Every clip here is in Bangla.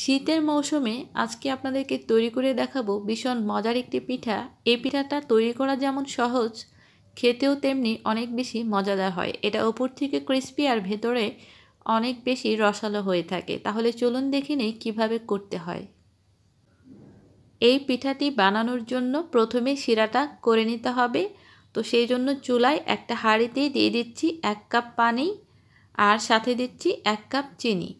শীতের মৌসুমে আজকে আপনাদেরকে তৈরি করে দেখাবো ভীষণ মজার একটি পিঠা এই পিঠাটা তৈরি করা যেমন সহজ খেতেও তেমনি অনেক বেশি মজাদার হয় এটা ওপর থেকে ক্রিস্পি আর ভেতরে অনেক বেশি রসালো হয়ে থাকে তাহলে চলুন দেখে নিই কীভাবে করতে হয় এই পিঠাটি বানানোর জন্য প্রথমে শিরাটা করে নিতে হবে তো সেই জন্য চুলায় একটা হাঁড়িতেই দিয়ে দিচ্ছি এক কাপ পানি আর সাথে দিচ্ছি এক কাপ চিনি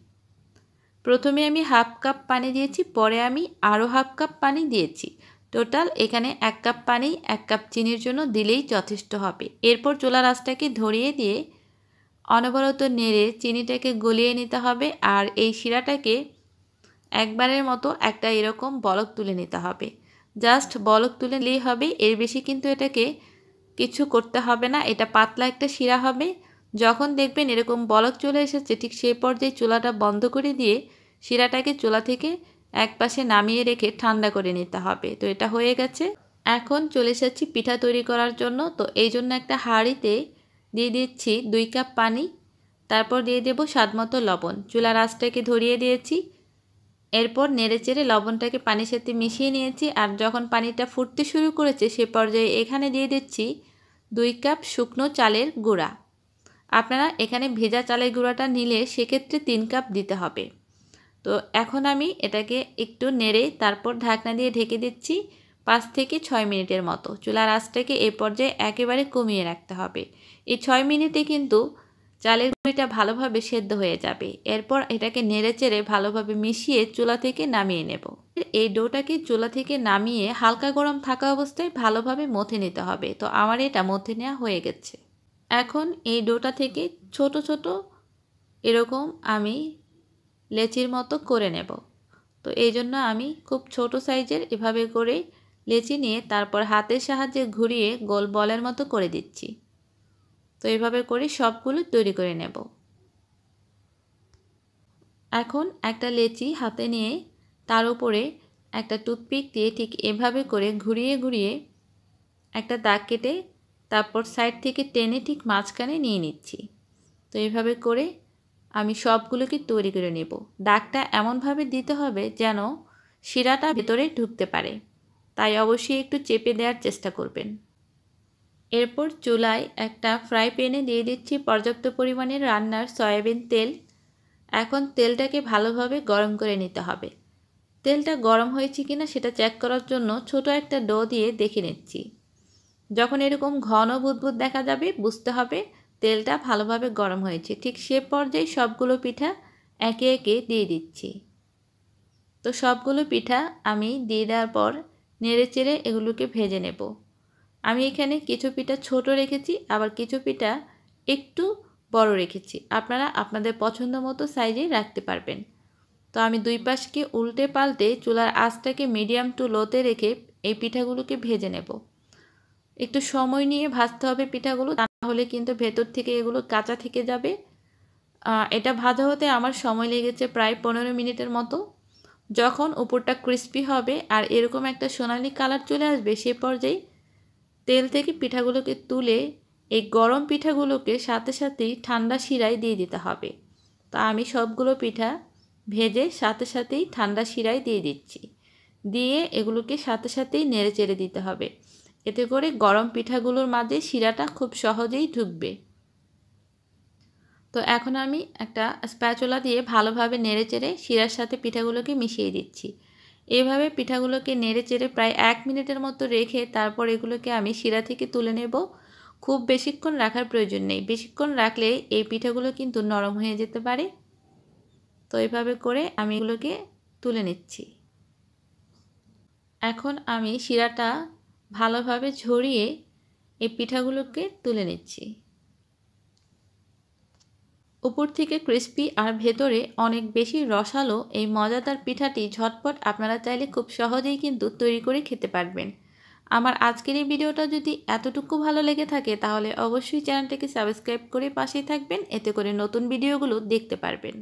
প্রথমে আমি হাফ কাপ পানি দিয়েছি পরে আমি আরও হাফ কাপ পানি দিয়েছি টোটাল এখানে এক কাপ পানি এক কাপ চিনির জন্য দিলেই যথেষ্ট হবে এরপর চোলা রাসটাকে ধরিয়ে দিয়ে অনবরত নেড়ে চিনিটাকে গলিয়ে নিতে হবে আর এই শিরাটাকে একবারের মতো একটা এরকম বলক তুলে নিতে হবে জাস্ট বলক তুলে নিলেই হবে এর বেশি কিন্তু এটাকে কিছু করতে হবে না এটা পাতলা একটা শিরা হবে যখন দেখবেন এরকম বলক চলে এসেছে ঠিক সেই পর্যায়ে চুলাটা বন্ধ করে দিয়ে শিরাটাকে চোলা থেকে এক পাশে নামিয়ে রেখে ঠান্ডা করে নিতে হবে তো এটা হয়ে গেছে এখন চলে এসেছি পিঠা তৈরি করার জন্য তো এই জন্য একটা হাঁড়িতে দিয়ে দিচ্ছি দুই কাপ পানি তারপর দিয়ে দেব স্বাদমতো লবণ চুলার আঁচটাকে ধরিয়ে দিয়েছি এরপর নেড়ে চেড়ে লবণটাকে পানির সাথে মিশিয়ে নিয়েছি আর যখন পানিটা ফুটতে শুরু করেছে সে পর্যায়ে এখানে দিয়ে দিচ্ছি দুই কাপ শুকনো চালের গুঁড়া আপনারা এখানে ভেজা চালের গুঁড়াটা নিলে সেক্ষেত্রে তিন কাপ দিতে হবে তো এখন আমি এটাকে একটু নেড়ে তারপর ঢাকনা দিয়ে ঢেকে দিচ্ছি পাঁচ থেকে ছয় মিনিটের মতো চুলার আঁচটাকে এ পর্যায়ে একেবারে কমিয়ে রাখতে হবে এই ছয় মিনিটে কিন্তু চালের গুঁড়িটা ভালোভাবে সেদ্ধ হয়ে যাবে এরপর এটাকে নেড়ে চেড়ে ভালোভাবে মিশিয়ে চুলা থেকে নামিয়ে নেব এই ডোটাকে চুলা থেকে নামিয়ে হালকা গরম থাকা অবস্থায় ভালোভাবে মথে নিতে হবে তো আমার এটা মথে নেওয়া হয়ে গেছে এখন এই ডোটা থেকে ছোট ছোট এরকম আমি লেচির মতো করে নেব তো এই জন্য আমি খুব ছোট সাইজের এভাবে করে লেচি নিয়ে তারপর হাতের সাহায্যে ঘুরিয়ে গোল বলের মতো করে দিচ্ছি তো এভাবে করে সবগুলো তৈরি করে নেব এখন একটা লেচি হাতে নিয়ে তার উপরে একটা টুথপিক দিয়ে ঠিক এভাবে করে ঘুরিয়ে ঘুরিয়ে একটা দাগ কেটে তারপর সাইড থেকে টেনে ঠিক মাঝখানে নিয়ে নিচ্ছি তো এভাবে করে আমি সবগুলোকে তৈরি করে নেব দাগটা এমনভাবে দিতে হবে যেন শিরাটা ভেতরে ঢুকতে পারে তাই অবশ্যই একটু চেপে দেওয়ার চেষ্টা করবেন এরপর চুলায় একটা ফ্রাই প্যানে দিয়ে দিচ্ছি পর্যাপ্ত পরিমাণে রান্নার সয়াবিন তেল এখন তেলটাকে ভালোভাবে গরম করে নিতে হবে তেলটা গরম হয়েছে কিনা সেটা চেক করার জন্য ছোট একটা ডো দিয়ে দেখে নিচ্ছি যখন এরকম ঘন বুদবুদ দেখা যাবে বুঝতে হবে তেলটা ভালোভাবে গরম হয়েছে ঠিক সে পর্যায়ে সবগুলো পিঠা একে একে দিয়ে দিচ্ছি তো সবগুলো পিঠা আমি দিয়ে দেওয়ার পর নেড়ে চেড়ে এগুলোকে ভেজে নেব আমি এখানে কিছু পিঠা ছোট রেখেছি আবার কিছু পিঠা একটু বড় রেখেছি আপনারা আপনাদের পছন্দ মতো সাইজে রাখতে পারবেন তো আমি দুই পাশকে উল্টে পাল্টে চুলার আঁচটাকে মিডিয়াম টু লোতে রেখে এই পিঠাগুলোকে ভেজে নেব একটু সময় নিয়ে ভাজতে হবে পিঠাগুলো তাহলে কিন্তু ভেতর থেকে এগুলো কাঁচা থেকে যাবে এটা ভাজা হতে আমার সময় লেগেছে প্রায় পনেরো মিনিটের মতো যখন উপরটা ক্রিস্পি হবে আর এরকম একটা সোনালি কালার চলে আসবে সে পর্যায়ে তেল থেকে পিঠাগুলোকে তুলে এই গরম পিঠাগুলোকে সাথে সাথেই ঠান্ডা শিরায় দিয়ে দিতে হবে তা আমি সবগুলো পিঠা ভেজে সাথে সাথেই ঠান্ডা শিরায় দিয়ে দিচ্ছি দিয়ে এগুলোকে সাথে সাথেই নেড়ে চেড়ে দিতে হবে এতে করে গরম পিঠাগুলোর মাঝে শিরাটা খুব সহজেই ঢুকবে তো এখন আমি একটা স্প্যাচোলা দিয়ে ভালোভাবে নেড়ে চেড়ে শিরার সাথে পিঠাগুলোকে মিশিয়ে দিচ্ছি এভাবে পিঠাগুলোকে নেড়ে চেড়ে প্রায় এক মিনিটের মতো রেখে তারপর এগুলোকে আমি শিরা থেকে তুলে নেব খুব বেশিক্ষণ রাখার প্রয়োজন নেই বেশিক্ষণ রাখলে এই পিঠাগুলো কিন্তু নরম হয়ে যেতে পারে তো এভাবে করে আমি এগুলোকে তুলে নিচ্ছি এখন আমি শিরাটা ভালোভাবে ঝরিয়ে এই পিঠাগুলোকে তুলে নিচ্ছি উপর থেকে ক্রিস্পি আর ভেতরে অনেক বেশি রসালো এই মজাদার পিঠাটি ঝটপট আপনারা চাইলে খুব সহজেই কিন্তু তৈরি করে খেতে পারবেন আমার আজকের এই ভিডিওটা যদি এতটুকু ভালো লেগে থাকে তাহলে অবশ্যই চ্যানেলটিকে সাবস্ক্রাইব করে পাশেই থাকবেন এতে করে নতুন ভিডিওগুলো দেখতে পারবেন